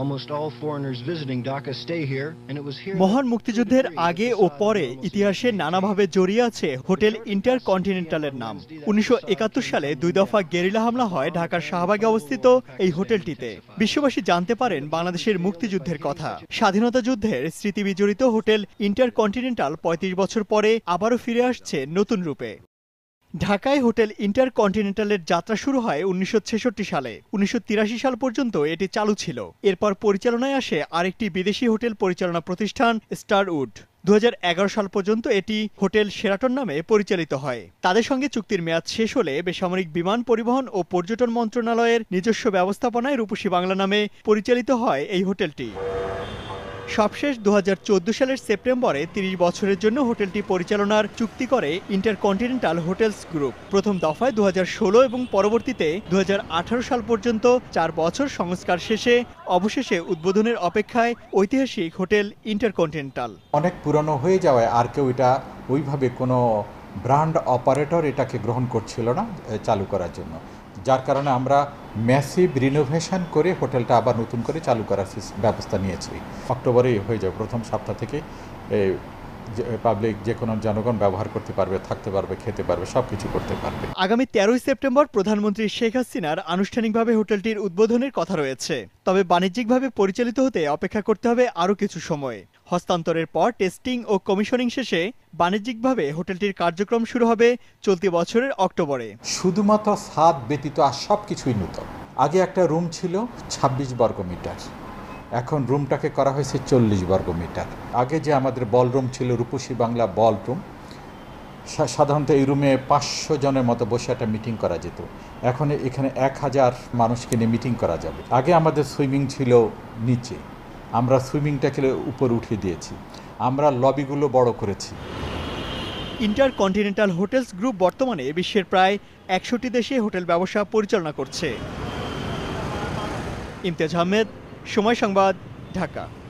মহান মুক্তিযুদ্ধের আগে ও পরে ইতিহাসে নানাভাবে জড়িয়ে আছে হোটেল ইন্টার কন্টিনেন্টালের নাম উনিশশো সালে দুই দফা গেরিলা হামলা হয় ঢাকার শাহবাগে অবস্থিত এই হোটেলটিতে বিশ্ববাসী জানতে পারেন বাংলাদেশের মুক্তিযুদ্ধের কথা স্বাধীনতা যুদ্ধের স্মৃতিবিজড়িত হোটেল ইন্টার কন্টিনেন্টাল পঁয়ত্রিশ বছর পরে আবারও ফিরে আসছে নতুন রূপে ঢাকায় হোটেল ইন্টারকন্টিনেন্টালের যাত্রা শুরু হয় উনিশশো সালে উনিশশো সাল পর্যন্ত এটি চালু ছিল এরপর পরিচালনায় আসে আরেকটি বিদেশি হোটেল পরিচালনা প্রতিষ্ঠান স্টারউড দু সাল পর্যন্ত এটি হোটেল সেরাটন নামে পরিচালিত হয় তাদের সঙ্গে চুক্তির মেয়াদ শেষ হলে বেসামরিক বিমান পরিবহন ও পর্যটন মন্ত্রণালয়ের নিজস্ব ব্যবস্থাপনায় রূপসী বাংলা নামে পরিচালিত হয় এই হোটেলটি সবশেষ দু সালের সেপ্টেম্বরে ৩০ বছরের জন্য হোটেলটি পরিচালনার চুক্তি করে ইন্টারকন্টিনেন্টাল হোটেলস গ্রুপ প্রথম দফায় দু এবং পরবর্তীতে দু সাল পর্যন্ত চার বছর সংস্কার শেষে অবশেষে উদ্বোধনের অপেক্ষায় ঐতিহাসিক হোটেল ইন্টারকন্টিনেন্টাল অনেক পুরনো হয়ে যাওয়ায় আর কেউ এটা ওইভাবে কোনো ব্র্যান্ড অপারেটর এটাকে গ্রহণ করছিল না চালু করার জন্য যার কারণে আমরা ম্যাসিভ রিনোভেশন করে হোটেলটা আবার নতুন করে চালু করার ব্যবস্থা নিয়েছি অক্টোবরেই হয়ে যাবে প্রথম সপ্তাহ থেকে পাবলিক যে কোনো জনগণ ব্যবহার করতে পারবে থাকতে পারবে খেতে পারবে সব কিছু করতে পারবে আগামী তেরোই সেপ্টেম্বর প্রধানমন্ত্রী শেখ হাসিনার আনুষ্ঠানিকভাবে হোটেলটির উদ্বোধনের কথা রয়েছে তবে বাণিজ্যিকভাবে পরিচালিত হতে অপেক্ষা করতে হবে আরও কিছু সময় হস্তান্তরের পর টেস্টিং ও কমিশনিং শেষে বাণিজ্যিকভাবে হোটেলটির কার্যক্রম শুরু হবে চলতি বছরের অক্টোবরে শুধুমাত্র সাদ ব্যতীত আর সব কিছুই নতুন আগে একটা রুম ছিল ২৬ বর্গমিটার এখন রুমটাকে করা হয়েছে চল্লিশ বর্গমিটার আগে যে আমাদের বলরুম ছিল রূপসী বাংলা বলরুম সাধারণত এই রুমে পাঁচশো জনের মতো বসে একটা মিটিং করা যেত এখন এখানে এক হাজার মানুষকে নিয়ে মিটিং করা যাবে আগে আমাদের সুইমিং ছিল নিচে আমরা সুইমিংটাকে উপরে উঠিয়ে দিয়েছি আমরা লবিগুলো বড় করেছি ইন্টারকন্টিনেন্টাল হোটেলস গ্রুপ বর্তমানে বিশ্বের প্রায় একশোটি দেশে হোটেল ব্যবসা পরিচালনা করছে ইমতিয়াজ আহমেদ সময় সংবাদ ঢাকা